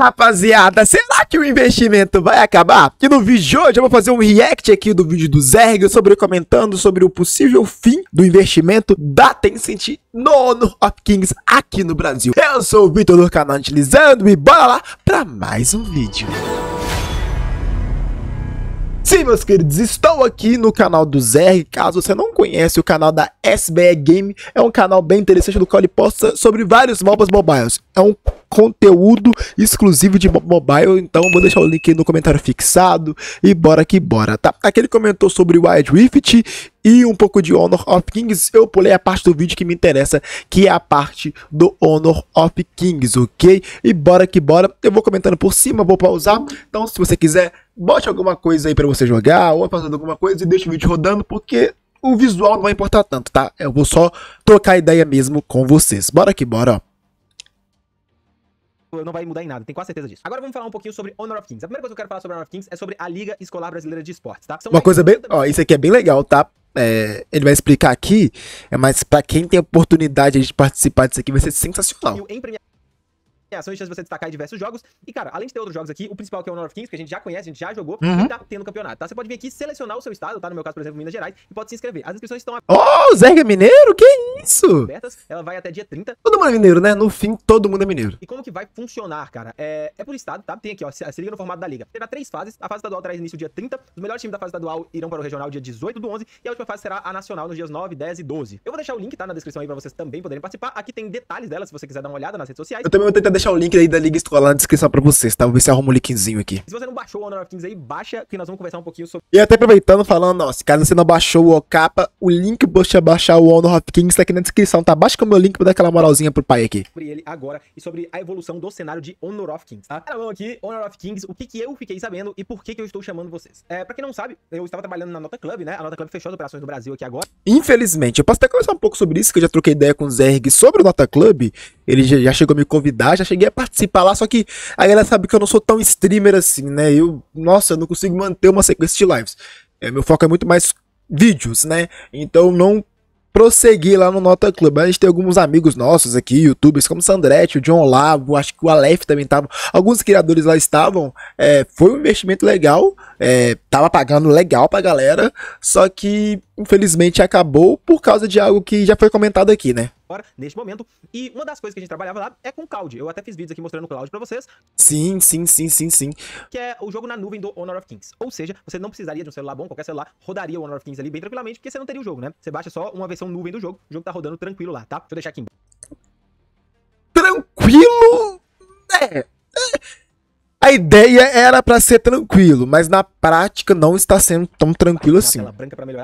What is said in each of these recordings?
rapaziada, será que o investimento vai acabar? E no vídeo de hoje eu vou fazer um react aqui do vídeo do Zerg sobre comentando sobre o possível fim do investimento da Tencent no Honor Hopkins aqui no Brasil. Eu sou o Vitor do canal Utilizando e bora lá para mais um vídeo. Sim, meus queridos, estou aqui no canal do Zerg. Caso você não conhece o canal da SBE Game, é um canal bem interessante do qual ele posta sobre vários malvas mobiles. É um conteúdo exclusivo de mobile, então vou deixar o link no comentário fixado e bora que bora, tá? Aqui ele comentou sobre o Wild Rift e um pouco de Honor of Kings. Eu pulei a parte do vídeo que me interessa, que é a parte do Honor of Kings, ok? E bora que bora. Eu vou comentando por cima, vou pausar. Então, se você quiser, bote alguma coisa aí para você jogar ou fazendo alguma coisa e deixa o vídeo rodando, porque o visual não vai importar tanto, tá? Eu vou só trocar ideia mesmo com vocês. Bora que bora, ó não vai mudar em nada, tenho quase certeza disso. Agora vamos falar um pouquinho sobre Honor of Kings. A primeira coisa que eu quero falar sobre Honor of Kings é sobre a Liga Escolar Brasileira de Esportes, tá? São Uma coisa bem, ó, isso aqui é bem legal, tá? É, ele vai explicar aqui, é, mas para quem tem oportunidade de participar disso aqui vai ser sensacional. Em premia premiações, chance de você destacar em diversos jogos. E, cara, além de ter outros jogos aqui, o principal que é o Honor of Kings, que a gente já conhece, a gente já jogou, uhum. e tá tendo campeonato, tá? Você pode vir aqui, selecionar o seu estado, tá? No meu caso, por exemplo, Minas Gerais, e pode se inscrever. As inscrições estão... aqui. oh, Zerga é Mineiro? Que isso? ela vai até dia 30. Todo mundo é mineiro, né? No fim, todo mundo é mineiro. E como que vai funcionar, cara? É, é por estado, tá? Tem aqui, ó. Se, se liga no formato da liga. Terá três fases. A fase estadual traz início dia 30. Os melhores times da fase estadual irão para o regional dia 18 do 11. E a última fase será a nacional nos dias 9, 10 e 12. Eu vou deixar o link, tá? Na descrição aí para vocês também poderem participar. Aqui tem detalhes dela, se você quiser dar uma olhada nas redes sociais. Eu também vou tentar deixar o link aí da liga escolar na descrição para vocês, tá? Vou ver se arrumo um linkzinho aqui. Se você não baixou o Honor of Kings aí, baixa, que nós vamos conversar um pouquinho sobre... E até aproveitando, falando, ó, se caso você não baixou o Okapa, o link pra você baixar o Honor of Kings tá aqui na descrição, tá? Baixa o meu link pra dar aquela moralzinha pro pai aqui. Sobre ele agora e sobre a evolução do cenário de Honor of Kings, tá? Na mão aqui, Honor of Kings, o que que eu fiquei sabendo e por que que eu estou chamando vocês. É, pra quem não sabe, eu estava trabalhando na Nota Club, né? A Nota Club fechou as operações no Brasil aqui agora. Infelizmente, eu posso até conversar um pouco sobre isso, que eu já troquei ideia com o Zerg sobre o Nota Club. Ele já chegou a me convidar, já cheguei a participar lá, só que a galera sabe que eu não sou tão streamer assim, né? Eu, nossa, eu não consigo manter uma sequência de lives. É, meu foco é muito mais vídeos, né? Então não prosseguir lá no Nota Club A gente tem alguns amigos nossos aqui, youtubers, como Sandretti, o John Lavo, acho que o Aleph também tava Alguns criadores lá estavam. É, foi um investimento legal, é, tava pagando legal pra galera, só que infelizmente acabou por causa de algo que já foi comentado aqui, né? agora, neste momento. E uma das coisas que a gente trabalhava lá é com cloud. Eu até fiz vídeos aqui mostrando o cloud para vocês. Sim, sim, sim, sim, sim. Que é o jogo na nuvem do Honor of Kings. Ou seja, você não precisaria de um celular bom, qualquer celular rodaria o Honor of Kings ali bem tranquilamente, porque você não teria o jogo, né? Você baixa só uma versão nuvem do jogo, o jogo tá rodando tranquilo lá, tá? Deixa eu deixar aqui. Tranquilo? É, é. A ideia era para ser tranquilo, mas na prática não está sendo tão tranquilo tá assim.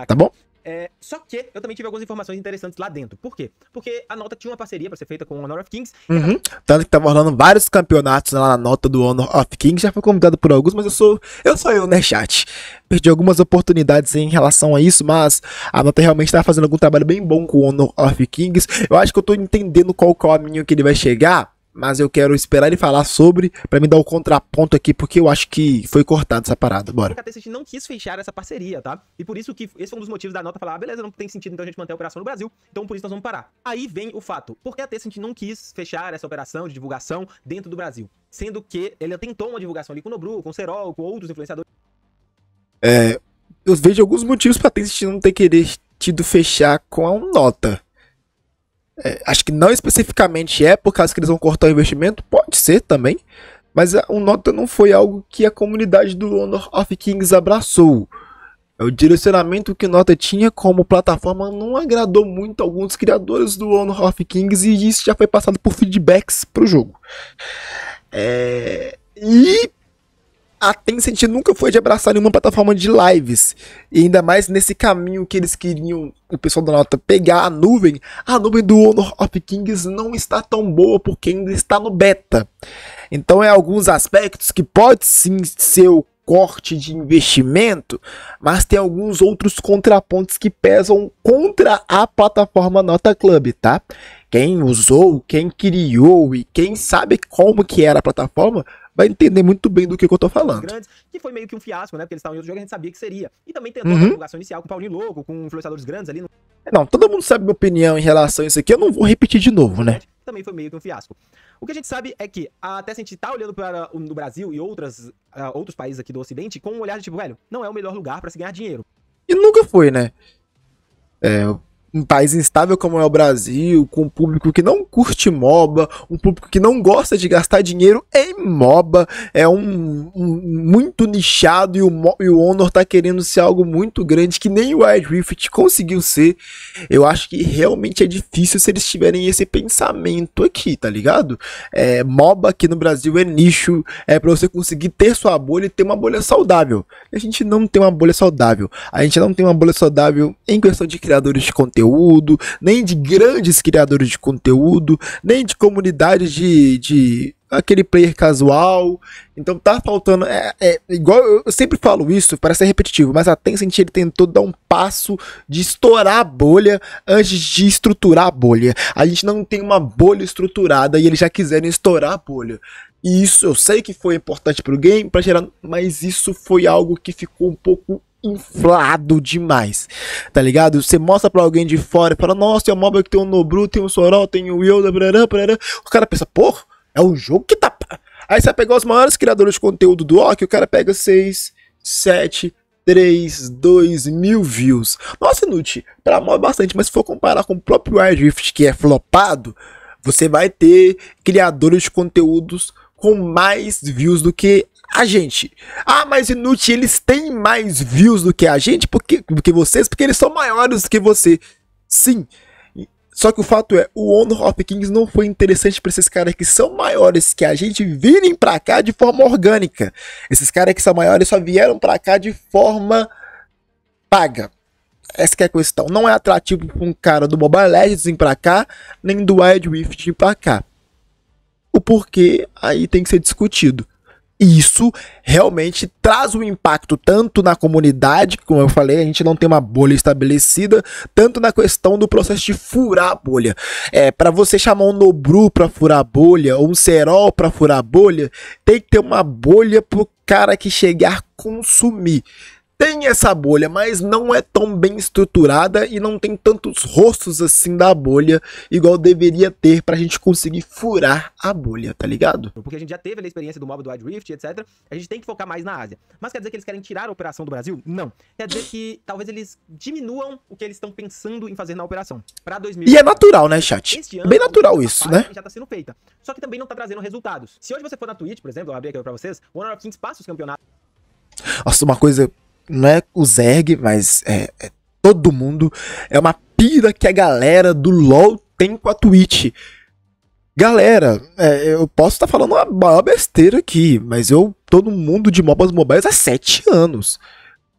Tá bom? É, só que eu também tive algumas informações interessantes lá dentro. Por quê? Porque a nota tinha uma parceria para ser feita com o Honor of Kings. Uhum. Tanto que tava rolando vários campeonatos lá na nota do Honor of Kings. Já foi convidado por alguns, mas eu sou. Eu sou eu, né, chat? Perdi algumas oportunidades em relação a isso, mas a nota realmente tava fazendo algum trabalho bem bom com o Honor of Kings. Eu acho que eu tô entendendo qual, qual é o caminho que ele vai chegar mas eu quero esperar ele falar sobre para me dar o contraponto aqui, porque eu acho que foi cortado essa parada. Bora. A KTCX não quis fechar essa parceria, tá? E por isso que esse foi um dos motivos da nota falar, ah, beleza, não tem sentido então a gente manter a operação no Brasil, então por isso nós vamos parar. Aí vem o fato, por que a TCX não quis fechar essa operação de divulgação dentro do Brasil? Sendo que ele tentou uma divulgação ali com o Nobru, com o Serol, com outros influenciadores. É, eu vejo alguns motivos pra TCX não ter querido fechar com a nota. É, acho que não especificamente é por causa que eles vão cortar o investimento, pode ser também, mas o Nota não foi algo que a comunidade do Honor of Kings abraçou. É o direcionamento que o Nota tinha como plataforma não agradou muito alguns criadores do Honor of Kings e isso já foi passado por feedbacks para o jogo. É... E a Tencent nunca foi de abraçar nenhuma plataforma de lives. E ainda mais nesse caminho que eles queriam o pessoal da nota pegar a nuvem, a nuvem do Honor of Kings não está tão boa porque ainda está no beta. Então é alguns aspectos que pode sim ser o corte de investimento, mas tem alguns outros contrapontos que pesam contra a plataforma Nota Club, tá? Quem usou, quem criou e quem sabe como que era a plataforma vai entender muito bem do que, que eu tô falando. Grandes, que foi meio que um fiasco, né? Porque eles estavam em outro jogo, a gente sabia que seria. E também tentou uhum. a divulgação inicial com o Paulinho Louco, com influenciadores grandes ali. No... É, não, todo mundo sabe minha opinião em relação a isso aqui, eu não vou repetir de novo, né? Também foi meio que um fiasco. O que a gente sabe é que, até se a gente tá olhando para o Brasil e outras, uh, outros países aqui do Ocidente, com um olhar de tipo, velho, não é o melhor lugar para se ganhar dinheiro. E nunca foi, né? É, um país instável como é o Brasil, com um público que não curte MOBA, um público que não gosta de gastar dinheiro em MOBA, é um, um muito nichado e o, e o Honor tá querendo ser algo muito grande que nem o Wild Rift conseguiu ser. Eu acho que realmente é difícil se eles tiverem esse pensamento aqui, tá ligado? É, MOBA aqui no Brasil é nicho, é para você conseguir ter sua bolha e ter uma bolha saudável. E a gente não tem uma bolha saudável. A gente não tem uma bolha saudável em questão de criadores de conteúdo conteúdo, nem de grandes criadores de conteúdo, nem de comunidades de, de aquele player casual. Então tá faltando. É, é, igual eu sempre falo isso, parece repetitivo, mas a Tencent ele tentou dar um passo de estourar a bolha antes de estruturar a bolha. A gente não tem uma bolha estruturada e eles já quiserem estourar a bolha. E isso eu sei que foi importante pro game, pra gerar, mas isso foi algo que ficou um pouco inflado demais, tá ligado? Você mostra pra alguém de fora e fala, nossa, é uma móvel que tem um Nobru, tem um Sorol, tem o Yoda, brará, brará. o cara pensa, porra, é um jogo que tá... Aí você vai pegar os maiores criadores de conteúdo do OK, o cara pega 6, 7, 3, 2 mil views. Nossa, Nute, pra mó é bastante, mas se for comparar com o próprio Wild que é flopado, você vai ter criadores de conteúdos com mais views do que a gente. Ah, mas inútil, eles têm mais views do que a gente, porque, do que vocês, porque eles são maiores do que você. Sim. Só que o fato é, o Honor Kings não foi interessante para esses caras que são maiores que a gente virem para cá de forma orgânica. Esses caras que são maiores só vieram para cá de forma paga. Essa é a questão. Não é atrativo pra um cara do Mobile Legends vir pra cá, nem do Wild Rift vir pra cá. O porquê aí tem que ser discutido isso realmente traz um impacto tanto na comunidade, como eu falei, a gente não tem uma bolha estabelecida, tanto na questão do processo de furar a bolha. É, para você chamar um Nobru para furar a bolha ou um Serol para furar a bolha, tem que ter uma bolha pro cara que chegar consumir tem essa bolha, mas não é tão bem estruturada e não tem tantos rostos assim da bolha igual deveria ter pra gente conseguir furar a bolha, tá ligado? Porque a gente já teve a experiência do mob do Wild Rift, etc. A gente tem que focar mais na Ásia. Mas quer dizer que eles querem tirar a operação do Brasil? Não. Quer dizer que talvez eles diminuam o que eles estão pensando em fazer na operação para 2000. E é natural, né, chat? É ano, Bem natural isso, né? Já tá sendo feita. Só que também não tá trazendo resultados. Se hoje você for na Twitch, por exemplo, eu abri aqui pra vocês, o Honor of Kings passa os campeonatos. Nossa, uma coisa não é o Zerg, mas é, é todo mundo. É uma pira que a galera do LoL tem com a Twitch. Galera, é, eu posso estar tá falando uma maior besteira aqui, mas eu tô no mundo de MOBAs mobiles há sete anos.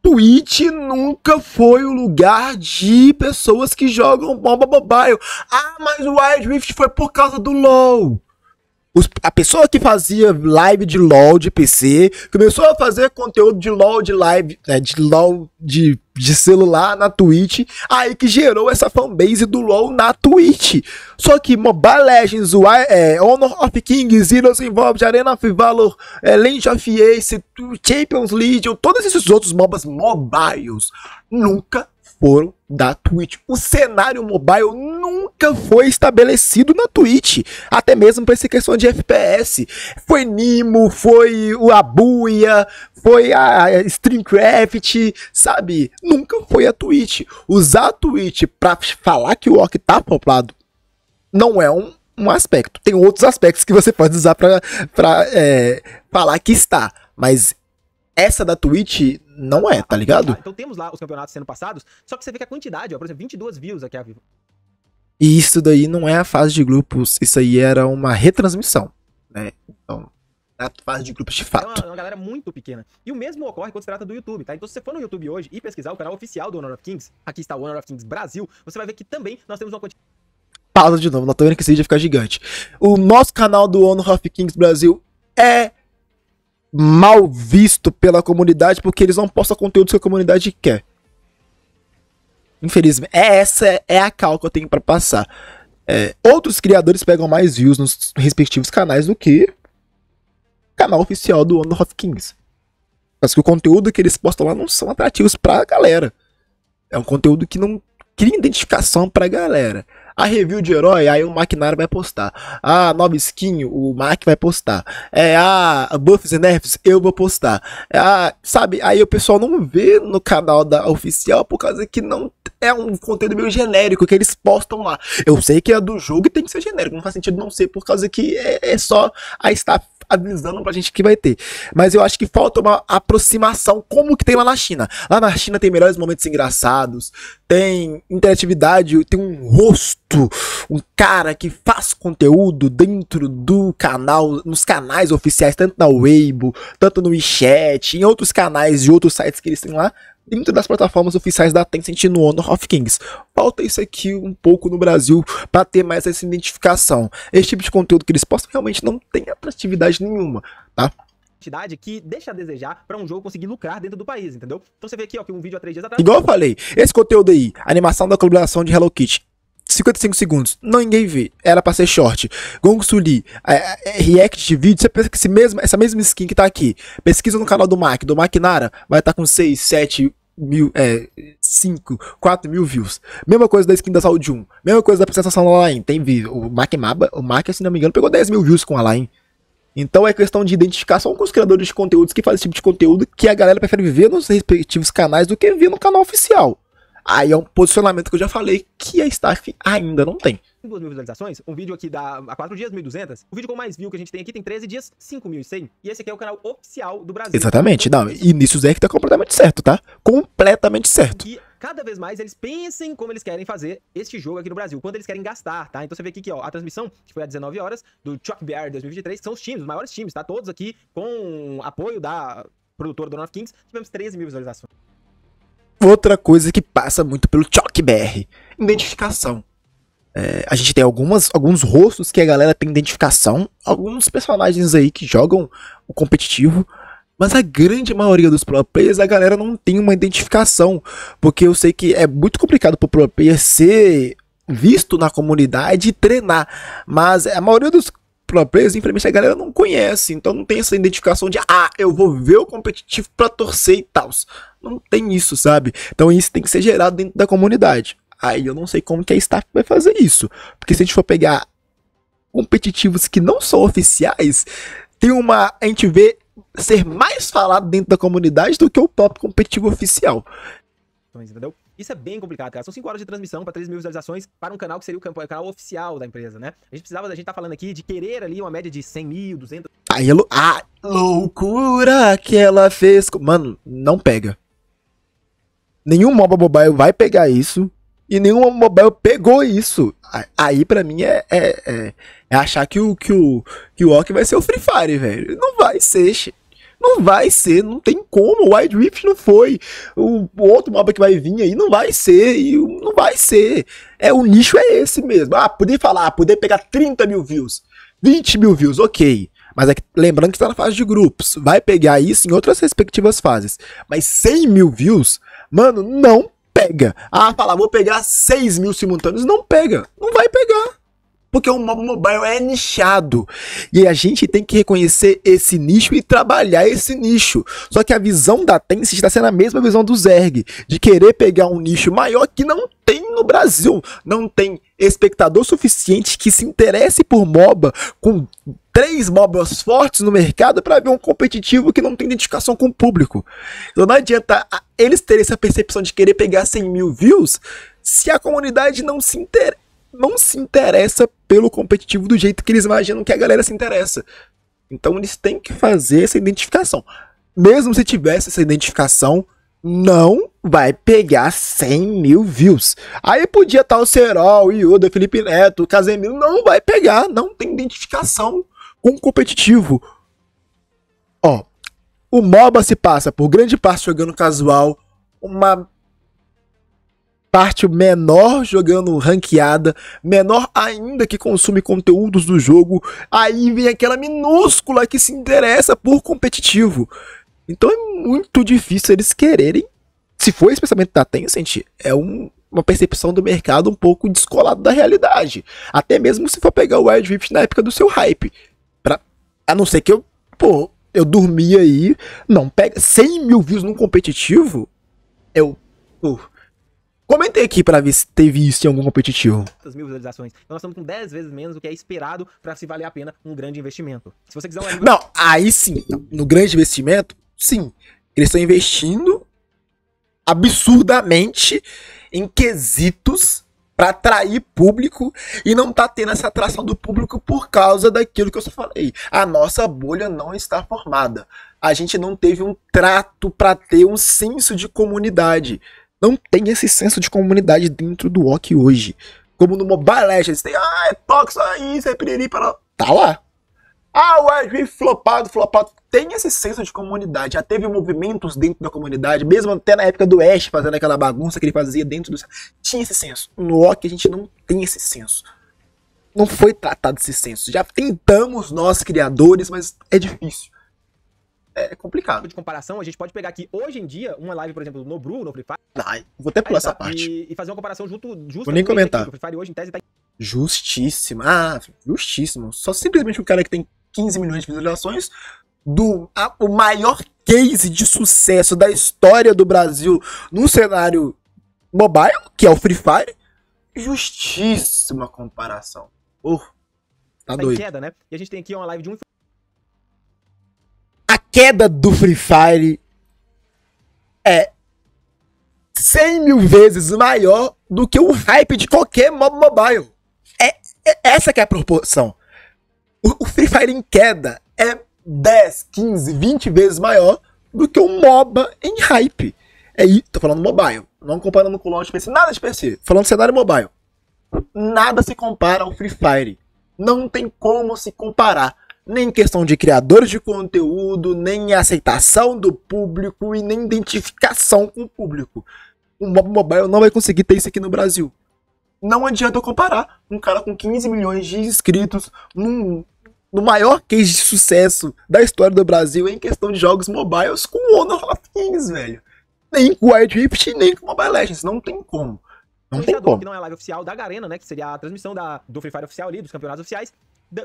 Twitch nunca foi o lugar de pessoas que jogam MOBA mobile. Ah, mas o Wild Rift foi por causa do LoL. Os, a pessoa que fazia live de LOL de PC começou a fazer conteúdo de LOL de live, né, de LOL de, de celular na Twitch, aí que gerou essa fanbase do LOL na Twitch. Só que Mobile Legends, o, é, Honor of Kings, Heroes Involved, Arena of Valor, é, Legend of Ace, Champions League, todos esses outros MOBAs mobiles nunca foram da Twitch. O cenário mobile nunca foi estabelecido na Twitch, até mesmo para essa questão de FPS. Foi Nimo, foi o Abuia, foi a Streamcraft, sabe? Nunca foi a Twitch. Usar a Twitch para falar que o Orc tá poplado não é um, um aspecto. Tem outros aspectos que você pode usar para é, falar que está, mas essa da Twitch não é, tá ligado? Ah, então temos lá os campeonatos sendo passados, só que você vê que a quantidade, ó, por exemplo, 22 views aqui a vivo. E isso daí não é a fase de grupos, isso aí era uma retransmissão, né? Então, na é fase de grupos de então, fato. É uma, uma, galera muito pequena. E o mesmo ocorre quando se trata do YouTube, tá? Então, se você for no YouTube hoje e pesquisar o canal oficial do Honor of Kings, aqui está o Honor of Kings Brasil, você vai ver que também nós temos uma quantidade. Pausa de novo, não tô vendo que esse vídeo ficar gigante. O nosso canal do Honor of Kings Brasil é mal visto pela comunidade porque eles não postam conteúdo que a comunidade quer. Infelizmente, é essa é a cal que eu tenho para passar. É, outros criadores pegam mais views nos respectivos canais do que o canal oficial do Ono of Kings. Mas que o conteúdo que eles postam lá não são atrativos pra galera. É um conteúdo que não cria identificação pra galera. A review de herói, aí o Maquinário vai postar. A nova skin, o Mac vai postar. É a Buffs e Nerfs, eu vou postar. É a, sabe, aí o pessoal não vê no canal da oficial por causa que não é um conteúdo meio genérico que eles postam lá. Eu sei que é do jogo e tem que ser genérico, não faz sentido não ser, por causa que é, é só a staff avisando pra gente que vai ter. Mas eu acho que falta uma aproximação, como que tem lá na China. Lá na China tem melhores momentos engraçados, tem interatividade, tem um rosto, um cara que faz conteúdo dentro do canal, nos canais oficiais, tanto na Weibo, tanto no WeChat, em outros canais e outros sites que eles têm lá, dentro das plataformas oficiais da Tencent no Honor of Kings. Falta isso aqui um pouco no Brasil para ter mais essa identificação. Esse tipo de conteúdo que eles postam realmente não tem atratividade nenhuma, tá? quantidade que deixa a desejar para um jogo conseguir lucrar dentro do país, entendeu? Então você vê aqui, ó, que um vídeo há três dias atrás. Igual eu falei, esse conteúdo aí, animação da colaboração de Hello Kitty, 55 segundos, não ninguém vê, era pra ser short. Gong Suli, é, é, react de vídeo, você pensa que esse mesmo, essa mesma skin que tá aqui, pesquisa no canal do Mac, do Nara vai estar tá com 6, 7 mil, é, 5, 4 mil views. Mesma coisa da skin da Saúde 1, mesma coisa da apresentação da Alain, tem vídeo, o Mac Maba, o Mac, se não me engano, pegou 10 mil views com a Alain. Então é questão de identificação com os criadores de conteúdos que fazem esse tipo de conteúdo que a galera prefere ver nos respectivos canais do que ver no canal oficial. Aí é um posicionamento que eu já falei que a Staff ainda não tem. 2 mil visualizações, um vídeo aqui dá há 4 dias 1.200, o vídeo com mais view que a gente tem aqui tem 13 dias 5.100, e esse aqui é o canal oficial do Brasil. Exatamente, não, e nisso o que tá completamente certo, tá? Completamente certo. E cada vez mais eles pensem como eles querem fazer este jogo aqui no Brasil, quando eles querem gastar, tá? Então você vê aqui que, ó, a transmissão, que foi às 19 horas, do Chuck Bear 2023, que são os times, os maiores times, tá? Todos aqui com apoio da produtora do North Kings, tivemos 13 mil visualizações. Outra coisa que passa muito pelo Choque BR: identificação. É, a gente tem algumas, alguns rostos que a galera tem identificação, alguns personagens aí que jogam o competitivo, mas a grande maioria dos pro players a galera não tem uma identificação, porque eu sei que é muito complicado pro pro player ser visto na comunidade e treinar, mas a maioria dos pro players, infelizmente a galera não conhece, então não tem essa identificação de ah, eu vou ver o competitivo para torcer e tal não tem isso, sabe? Então isso tem que ser gerado dentro da comunidade. Aí eu não sei como que a staff vai fazer isso. Porque se a gente for pegar competitivos que não são oficiais, tem uma. A gente vê ser mais falado dentro da comunidade do que o próprio competitivo oficial. Então, entendeu? Isso é bem complicado, cara. São 5 horas de transmissão para 3 mil visualizações para um canal que seria o canal oficial da empresa, né? A gente precisava, a gente tá falando aqui de querer ali uma média de 100 mil, 200... aí a loucura que ela fez... Mano, não pega. Nenhum MOBA mobile vai pegar isso. E nenhum mobile pegou isso. Aí para mim é, é, é, é, achar que o que o que o que vai ser o Free Fire, velho. Não vai ser. Não vai ser, não tem como. O Wild Rift não foi. O, o outro MOBA que vai vir aí não vai ser. E não vai ser. É o nicho é esse mesmo. Ah, poder falar, ah, poder pegar 30 mil views, 20 mil views, ok. Mas é que, lembrando que está na fase de grupos. Vai pegar isso em outras respectivas fases. Mas 100 mil views Mano, não pega. Ah, fala, vou pegar 6 mil simultâneos. Não pega. Não vai pegar. Porque o mobile é nichado. E a gente tem que reconhecer esse nicho e trabalhar esse nicho. Só que a visão da Tencent está sendo a mesma visão do Zerg. De querer pegar um nicho maior que não tem no Brasil. Não tem espectador suficiente que se interesse por MOBA com três móveis fortes no mercado para ver um competitivo que não tem identificação com o público. Então não adianta eles terem essa percepção de querer pegar 100 mil views se a comunidade não se interessa. Não se interessa pelo competitivo do jeito que eles imaginam que a galera se interessa. Então eles têm que fazer essa identificação. Mesmo se tivesse essa identificação, não vai pegar 100 mil views. Aí podia estar tá o Serol, o Felipe Neto, o Casemiro, não vai pegar, não tem identificação um competitivo. Ó, o MOBA se passa por grande parte jogando casual, uma parte menor jogando ranqueada, menor ainda que consome conteúdos do jogo, aí vem aquela minúscula que se interessa por competitivo. Então é muito difícil eles quererem. Se for esse pensamento da Tencent, é um, uma percepção do mercado um pouco descolado da realidade. Até mesmo se for pegar o Wild Rift na época do seu hype. A não ser que eu, pô, eu dormi aí. Não, pega 100 mil views num competitivo. Eu. Pô, Comentei aqui para ver se teve isso em algum competitivo. mil visualizações. Então nós estamos com 10 vezes menos do que é esperado para se valer a pena um grande investimento. Se você quiser uma... Não, aí sim. No grande investimento, sim. Eles estão investindo absurdamente em quesitos para atrair público e não tá tendo essa atração do público por causa daquilo que eu só falei. A nossa bolha não está formada. A gente não teve um trato para ter um senso de comunidade. Não tem esse senso de comunidade dentro do rock hoje. Como no Mobile Legends, tem, ah, é Tox, ah, é isso, é piriri, para Tá lá, ah, o Edwin flopado, flopado. Tem esse senso de comunidade. Já teve movimentos dentro da comunidade, mesmo até na época do Ash, fazendo aquela bagunça que ele fazia dentro do. Tinha esse senso. No Loki a gente não tem esse senso. Não foi tratado esse senso. Já tentamos nós, criadores, mas é difícil. É complicado. De comparação, a gente pode pegar aqui hoje em dia, uma live, por exemplo, no Bru, no Free Fire. Ai, vou até pular tá, essa parte. E, e, fazer uma comparação junto, Vou nem comentar. Aqui, Free Fire hoje, em tese, tá justíssima. Ah, justíssimo. Só simplesmente o cara que tem 15 milhões de visualizações, do a, o maior case de sucesso da história do Brasil no cenário mobile, que é o Free Fire. Justíssima comparação. Oh, tá, tá doido. queda, né? E a gente tem aqui uma live de um. A queda do Free Fire é 100 mil vezes maior do que o hype de qualquer mob mobile. É, é essa que é a proporção o Free Fire em queda é 10, 15, 20 vezes maior do que o MOBA em hype. É isso, tô falando mobile, não comparando com o launch PC, nada de PC, falando cenário mobile. Nada se compara ao Free Fire. Não tem como se comparar, nem questão de criadores de conteúdo, nem aceitação do público e nem identificação com o público. O mobile não vai conseguir ter isso aqui no Brasil não adianta comparar um cara com 15 milhões de inscritos num, no maior case de sucesso da história do Brasil em questão de jogos mobiles com o Honor of Kings, velho. Nem com o Wild Rift, nem com o Mobile Legends, não tem como. Não tem como. Que não é a live oficial da Garena, né, que seria a transmissão da, do Free Fire oficial ali, dos campeonatos oficiais,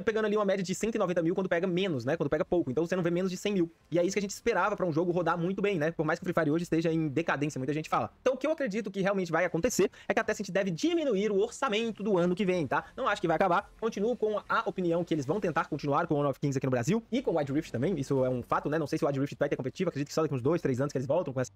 pegando ali uma média de 190 mil quando pega menos, né? Quando pega pouco. Então você não vê menos de 100 mil. E é isso que a gente esperava para um jogo rodar muito bem, né? Por mais que o Free Fire hoje esteja em decadência, muita gente fala. Então o que eu acredito que realmente vai acontecer é que a Tencent deve diminuir o orçamento do ano que vem, tá? Não acho que vai acabar. Continuo com a opinião que eles vão tentar continuar com o One of Kings aqui no Brasil e com o Wide Rift também. Isso é um fato, né? Não sei se o Wide Rift vai ter competitivo. Acredito que só daqui uns dois, três anos que eles voltam com essa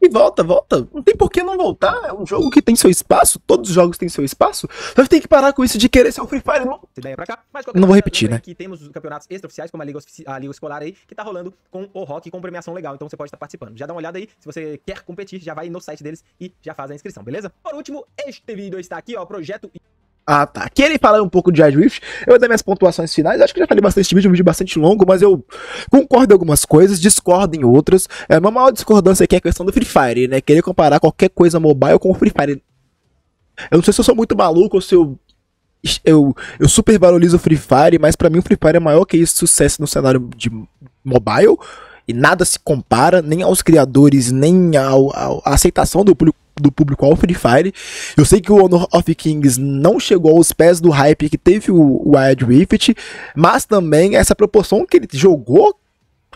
e volta, volta. Não tem por que não voltar. É um jogo que tem seu espaço. Todos os jogos têm seu espaço. Só então tem que parar com isso de querer ser o Free Fire. Não, ideia é pra cá, mas não vou repetir, né? Que temos campeonatos extraoficiais, como a Liga, a Liga Escolar aí, que tá rolando com o Rock com premiação legal. Então você pode estar participando. Já dá uma olhada aí. Se você quer competir, já vai no site deles e já faz a inscrição, beleza? Por último, este vídeo está aqui, ó. Projeto ah, tá. Querem falar um pouco de Adrift. Eu vou dar minhas pontuações finais. Acho que já falei bastante vídeo, um vídeo bastante longo, mas eu concordo em algumas coisas, discordo em outras. É, uma maior discordância aqui é a questão do Free Fire, né? Querer comparar qualquer coisa mobile com o Free Fire. Eu não sei se eu sou muito maluco ou se eu. Eu, eu super valorizo o Free Fire, mas para mim o Free Fire é maior que esse sucesso no cenário de mobile e nada se compara, nem aos criadores, nem à aceitação do público do público ao Free Fire. Eu sei que o Honor of Kings não chegou aos pés do hype que teve o Wild Rift, mas também essa proporção que ele jogou,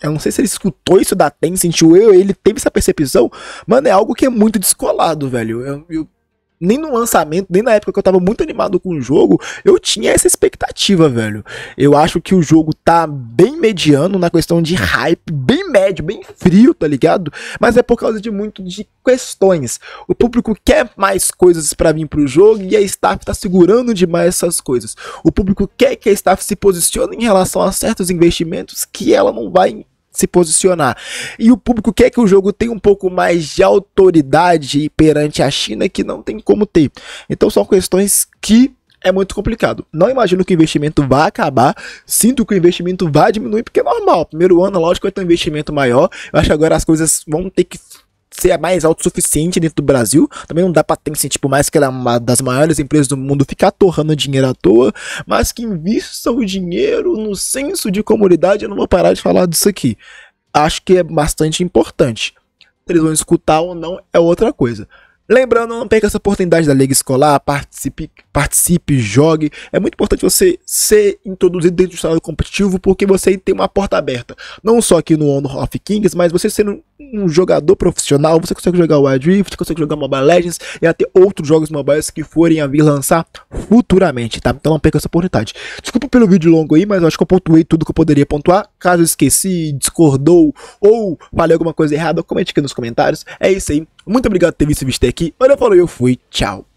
eu não sei se ele escutou isso da Ten, sentiu eu, ele teve essa percepção, mano, é algo que é muito descolado, velho. Eu, eu nem no lançamento, nem na época que eu tava muito animado com o jogo, eu tinha essa expectativa, velho. Eu acho que o jogo tá bem mediano na questão de hype, bem médio, bem frio, tá ligado? Mas é por causa de muito de questões. O público quer mais coisas para vir pro jogo e a staff tá segurando demais essas coisas. O público quer que a staff se posicione em relação a certos investimentos que ela não vai se posicionar. E o público quer que o jogo tenha um pouco mais de autoridade perante a China que não tem como ter. Então são questões que é muito complicado. Não imagino que o investimento vá acabar, sinto que o investimento vai diminuir, porque é normal. Primeiro ano, lógico, vai ter um investimento maior. Eu acho que agora as coisas vão ter que ser mais autossuficiente dentro do Brasil. Também não dá pra Tencent, assim, tipo, mais que ela é uma das maiores empresas do mundo, ficar torrando dinheiro à toa, mas que invista o dinheiro no senso de comunidade. Eu não vou parar de falar disso aqui. Acho que é bastante importante. Se eles vão escutar ou não é outra coisa. Lembrando, não perca essa oportunidade da Liga Escolar, participe participe, jogue. É muito importante você ser introduzido dentro do cenário competitivo porque você tem uma porta aberta. Não só aqui no Honor of Kings, mas você sendo um jogador profissional, você consegue jogar o Drift, você consegue jogar Mobile Legends e até outros jogos mobiles que forem a vir lançar futuramente, tá? Então não perca essa oportunidade. Desculpa pelo vídeo longo aí, mas eu acho que eu pontuei tudo que eu poderia pontuar. Caso eu esqueci, discordou ou falei alguma coisa errada, comente aqui nos comentários. É isso aí. Muito obrigado por ter visto esse vídeo até aqui. Olha, falou, eu fui. Tchau.